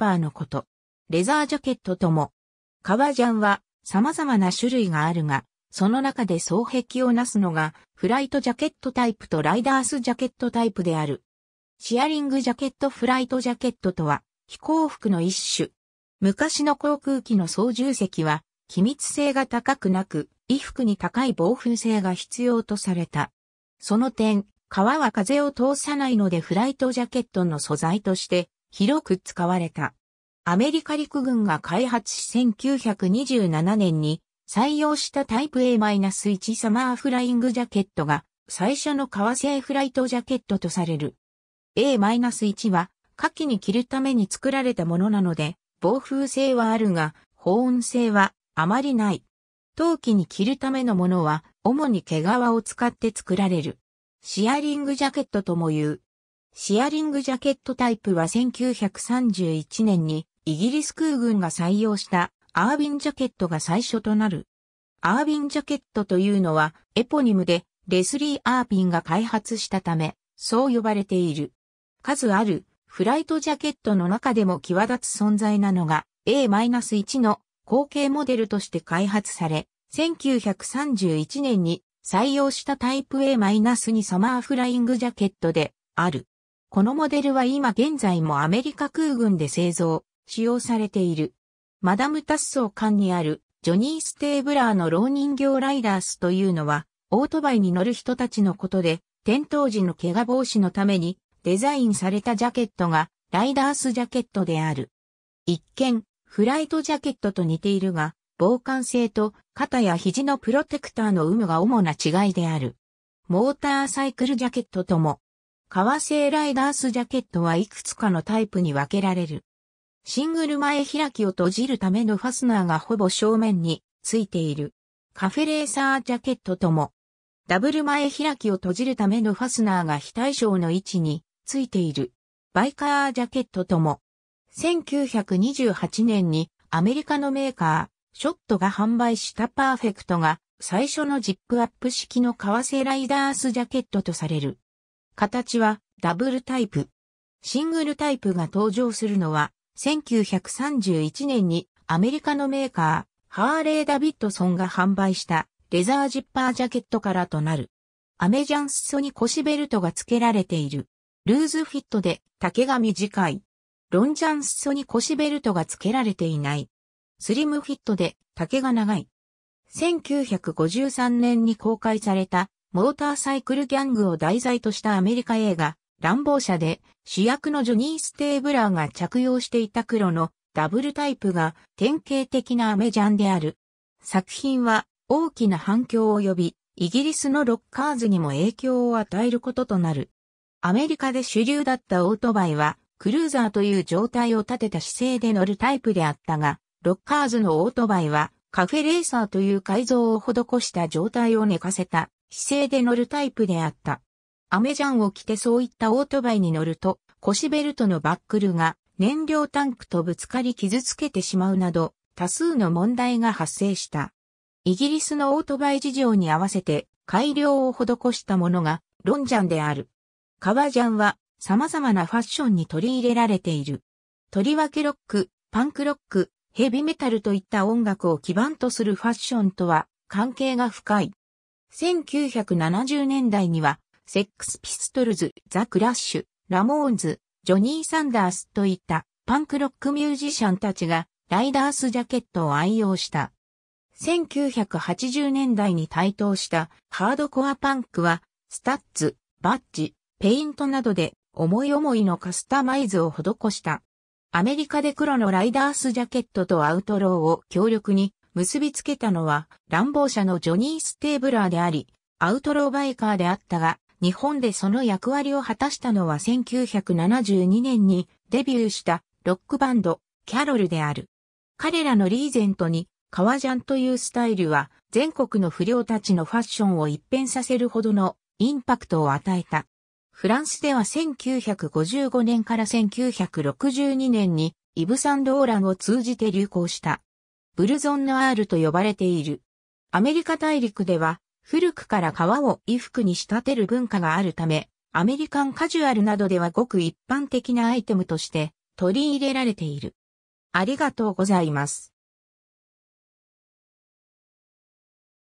パーのこと。レザージャケットとも。革ジャンは様々な種類があるが、その中で双璧をなすのが、フライトジャケットタイプとライダースジャケットタイプである。シアリングジャケットフライトジャケットとは、飛行服の一種。昔の航空機の操縦席は、機密性が高くなく、衣服に高い防風性が必要とされた。その点、革は風を通さないのでフライトジャケットの素材として広く使われた。アメリカ陸軍が開発し1927年に採用したタイプ A-1 サマーフライングジャケットが最初の革製フライトジャケットとされる。A-1 は下記に着るために作られたものなので防風性はあるが保温性はあまりない。陶器に着るためのものは主に毛皮を使って作られる。シアリングジャケットとも言う。シアリングジャケットタイプは1931年にイギリス空軍が採用したアービンジャケットが最初となる。アービンジャケットというのはエポニムでレスリー・アービンが開発したため、そう呼ばれている。数あるフライトジャケットの中でも際立つ存在なのが A-1 の後継モデルとして開発され、1931年に採用したタイプ A- にサマーフライングジャケットである。このモデルは今現在もアメリカ空軍で製造、使用されている。マダム・タッソー館にあるジョニー・ステーブラーの老人形ライダースというのは、オートバイに乗る人たちのことで、転倒時の怪我防止のためにデザインされたジャケットがライダースジャケットである。一見、フライトジャケットと似ているが、防寒性と肩や肘のプロテクターの有無が主な違いである。モーターサイクルジャケットとも革製ライダースジャケットはいくつかのタイプに分けられる。シングル前開きを閉じるためのファスナーがほぼ正面についている。カフェレーサージャケットとも、ダブル前開きを閉じるためのファスナーが非対称の位置についている。バイカージャケットとも、1928年にアメリカのメーカー、ショットが販売したパーフェクトが最初のジップアップ式の革製ライダースジャケットとされる。形はダブルタイプ。シングルタイプが登場するのは、1931年にアメリカのメーカー、ハーレー・ダビッドソンが販売したレザージッパージャケットからとなる。アメジャン裾に腰ベルトが付けられている。ルーズフィットで丈が短い。ロンジャン裾に腰ベルトが付けられていない。スリムフィットで丈が長い。1953年に公開されたモーターサイクルギャングを題材としたアメリカ映画、乱暴者で主役のジョニー・ステーブラーが着用していた黒のダブルタイプが典型的なアメジャンである。作品は大きな反響を呼び、イギリスのロッカーズにも影響を与えることとなる。アメリカで主流だったオートバイは、クルーザーという状態を立てた姿勢で乗るタイプであったが、ロッカーズのオートバイは、カフェレーサーという改造を施した状態を寝かせた姿勢で乗るタイプであった。アメジャンを着てそういったオートバイに乗ると、腰ベルトのバックルが燃料タンクとぶつかり傷つけてしまうなど、多数の問題が発生した。イギリスのオートバイ事情に合わせて改良を施したものがロンジャンである。革ジャンは様々なファッションに取り入れられている。とりわけロック、パンクロック、ヘビメタルといった音楽を基盤とするファッションとは関係が深い。1970年代には、セックスピストルズ、ザ・クラッシュ、ラモーンズ、ジョニー・サンダースといったパンクロックミュージシャンたちがライダースジャケットを愛用した。1980年代に台頭したハードコアパンクは、スタッツ、バッジ、ペイントなどで思い思いのカスタマイズを施した。アメリカで黒のライダースジャケットとアウトローを強力に結びつけたのは乱暴者のジョニー・ステーブラーであり、アウトローバイカーであったが、日本でその役割を果たしたのは1972年にデビューしたロックバンド、キャロルである。彼らのリーゼントに、革ジャンというスタイルは全国の不良たちのファッションを一変させるほどのインパクトを与えた。フランスでは1955年から1962年にイブ・サンローランを通じて流行した。ブルゾンヌアールと呼ばれている。アメリカ大陸では、古くから革を衣服に仕立てる文化があるため、アメリカンカジュアルなどではごく一般的なアイテムとして取り入れられている。ありがとうございます。